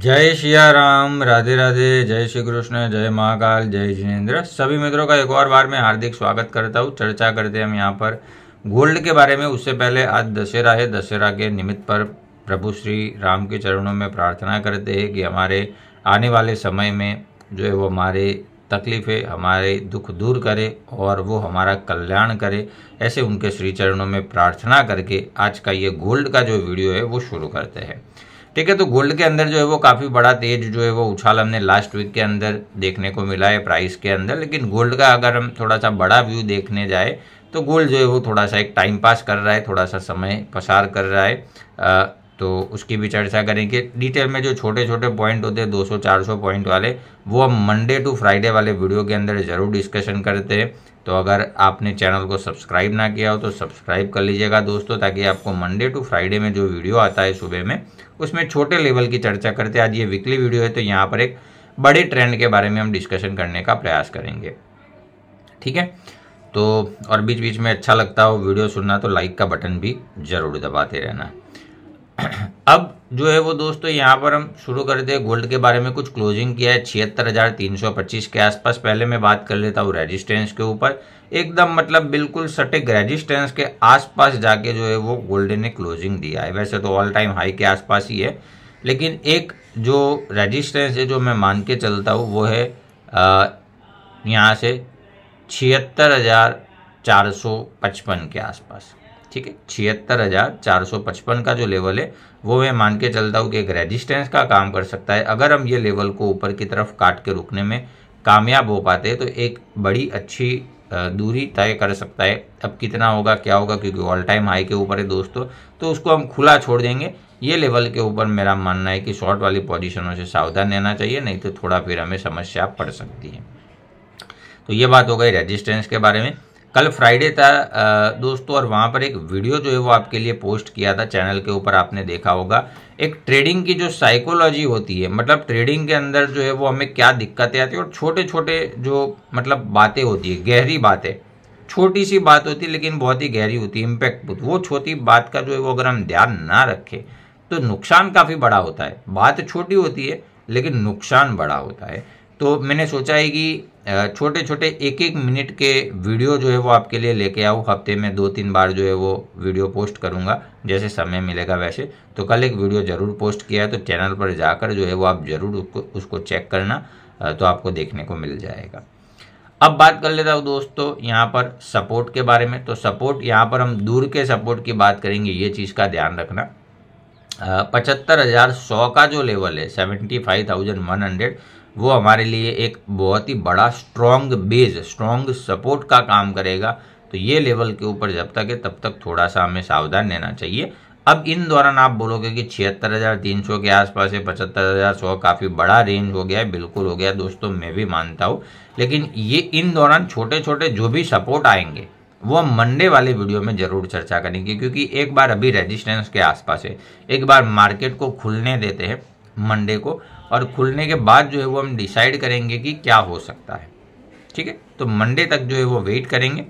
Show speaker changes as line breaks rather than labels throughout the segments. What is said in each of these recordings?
जय सिया राम राधे राधे जय श्री कृष्ण जय महाकाल जय जिनेन्द्र सभी मित्रों का एक और बार मैं हार्दिक स्वागत करता हूँ चर्चा करते हैं हम यहाँ पर गोल्ड के बारे में उससे पहले आज दशहरा है दशहरा के निमित्त पर प्रभु श्री राम के चरणों में प्रार्थना करते हैं कि हमारे आने वाले समय में जो है वो हमारे तकलीफ़ें हमारे दुख दूर करे और वो हमारा कल्याण करे ऐसे उनके श्री चरणों में प्रार्थना करके आज का ये गोल्ड का जो वीडियो है वो शुरू करते हैं ठीक है तो गोल्ड के अंदर जो है वो काफ़ी बड़ा तेज जो है वो उछाल हमने लास्ट वीक के अंदर देखने को मिला है प्राइस के अंदर लेकिन गोल्ड का अगर हम थोड़ा सा बड़ा व्यू देखने जाए तो गोल्ड जो है वो थोड़ा सा एक टाइम पास कर रहा है थोड़ा सा समय पसार कर रहा है तो उसकी भी चर्चा करेंगे डिटेल में जो छोटे छोटे पॉइंट होते हैं 200-400 पॉइंट वाले वो हम मंडे टू फ्राइडे वाले वीडियो के अंदर ज़रूर डिस्कशन करते हैं तो अगर आपने चैनल को सब्सक्राइब ना किया हो तो सब्सक्राइब कर लीजिएगा दोस्तों ताकि आपको मंडे टू फ्राइडे में जो वीडियो आता है सुबह में उसमें छोटे लेवल की चर्चा करते हैं आज ये वीकली वीडियो है तो यहाँ पर एक बड़े ट्रेंड के बारे में हम डिस्कशन करने का प्रयास करेंगे ठीक है तो और बीच बीच में अच्छा लगता हो वीडियो सुनना तो लाइक का बटन भी ज़रूर दबाते रहना अब जो है वो दोस्तों यहाँ पर हम शुरू करते हैं गोल्ड के बारे में कुछ क्लोजिंग किया है छिहत्तर हज़ार तीन सौ पच्चीस के आसपास पहले मैं बात कर लेता हूँ रेजिस्टेंस के ऊपर एकदम मतलब बिल्कुल सटिक रेजिस्टेंस के आसपास जाके जो है वो गोल्ड ने क्लोजिंग दिया है वैसे तो ऑल टाइम हाई के आसपास ही है लेकिन एक जो रेजिस्टेंस है जो मैं मान के चलता हूँ वो है यहाँ से छिहत्तर हज़ार चार सौ पचपन के आसपास ठीक है छिहत्तर हज़ार चार सौ पचपन का जो लेवल है वो मैं मान के चलता हूँ कि एक रेजिस्टेंस का काम कर सकता है अगर हम ये लेवल को ऊपर की तरफ काट के रुकने में कामयाब हो पाते हैं तो एक बड़ी अच्छी दूरी तय कर सकता है अब कितना होगा क्या होगा क्योंकि ऑल टाइम हाई के ऊपर है दोस्तों तो उसको हम खुला छोड़ देंगे ये लेवल के ऊपर मेरा मानना है कि शॉर्ट वाली पोजिशनों से सावधान रहना चाहिए नहीं तो थोड़ा फिर हमें समस्या पड़ सकती है तो ये बात हो गई रेजिस्टेंस के बारे में कल फ्राइडे था दोस्तों और वहाँ पर एक वीडियो जो है वो आपके लिए पोस्ट किया था चैनल के ऊपर आपने देखा होगा एक ट्रेडिंग की जो साइकोलॉजी होती है मतलब ट्रेडिंग के अंदर जो है वो हमें क्या दिक्कतें आती है और छोटे छोटे जो मतलब बातें होती है गहरी बातें छोटी सी बात होती है लेकिन बहुत ही गहरी होती है इम्पैक्ट वो छोटी बात का जो है वो अगर हम ध्यान ना रखें तो नुकसान काफ़ी बड़ा होता है बात छोटी होती है लेकिन नुकसान बड़ा होता है तो मैंने सोचा है कि छोटे छोटे एक एक मिनट के वीडियो जो है वो आपके लिए लेके आऊँ हफ्ते में दो तीन बार जो है वो वीडियो पोस्ट करूँगा जैसे समय मिलेगा वैसे तो कल एक वीडियो ज़रूर पोस्ट किया है तो चैनल पर जाकर जो है वो आप ज़रूर उसको उसको चेक करना तो आपको देखने को मिल जाएगा अब बात कर लेता हूँ दोस्तों यहाँ पर सपोर्ट के बारे में तो सपोर्ट यहाँ पर हम दूर के सपोर्ट की बात करेंगे ये चीज़ का ध्यान रखना पचहत्तर हज़ार सौ का जो लेवल है seventy five thousand one hundred वो हमारे लिए एक बहुत ही बड़ा स्ट्रॉन्ग बेज स्ट्रॉन्ग सपोर्ट का काम करेगा तो ये लेवल के ऊपर जब तक है तब तक थोड़ा सा हमें सावधान रहना चाहिए अब इन दौरान आप बोलोगे कि छिहत्तर हज़ार तीन सौ के आसपास है पचहत्तर हज़ार सौ काफ़ी बड़ा रेंज हो गया है बिल्कुल हो गया दोस्तों मैं भी मानता हूँ लेकिन ये इन दौरान छोटे छोटे जो भी सपोर्ट आएंगे वो हम मंडे वाले वीडियो में जरूर चर्चा करेंगे क्योंकि एक बार अभी रेजिस्टेंस के आसपास है एक बार मार्केट को खुलने देते हैं मंडे को और खुलने के बाद जो है वो हम डिसाइड करेंगे कि क्या हो सकता है ठीक है तो मंडे तक जो है वो वेट करेंगे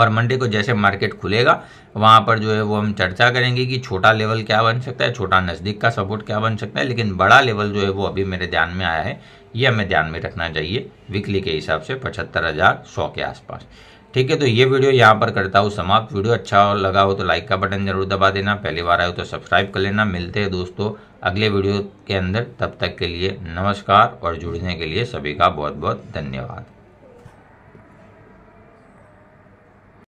और मंडे को जैसे मार्केट खुलेगा वहाँ पर जो है वो हम चर्चा करेंगे कि छोटा लेवल क्या बन सकता है छोटा नज़दीक का सपोर्ट क्या बन सकता है लेकिन बड़ा लेवल जो है वो अभी मेरे ध्यान में आया है ये हमें ध्यान में रखना चाहिए वीकली के हिसाब से पचहत्तर हज़ार सौ के आसपास ठीक है तो ये वीडियो यहाँ पर करता हूँ समाप्त वीडियो अच्छा लगा हो तो लाइक का बटन जरूर दबा देना पहली बार आए हो तो सब्सक्राइब कर लेना मिलते हैं दोस्तों अगले वीडियो के अंदर तब तक के लिए नमस्कार और जुड़ने के लिए सभी का बहुत बहुत धन्यवाद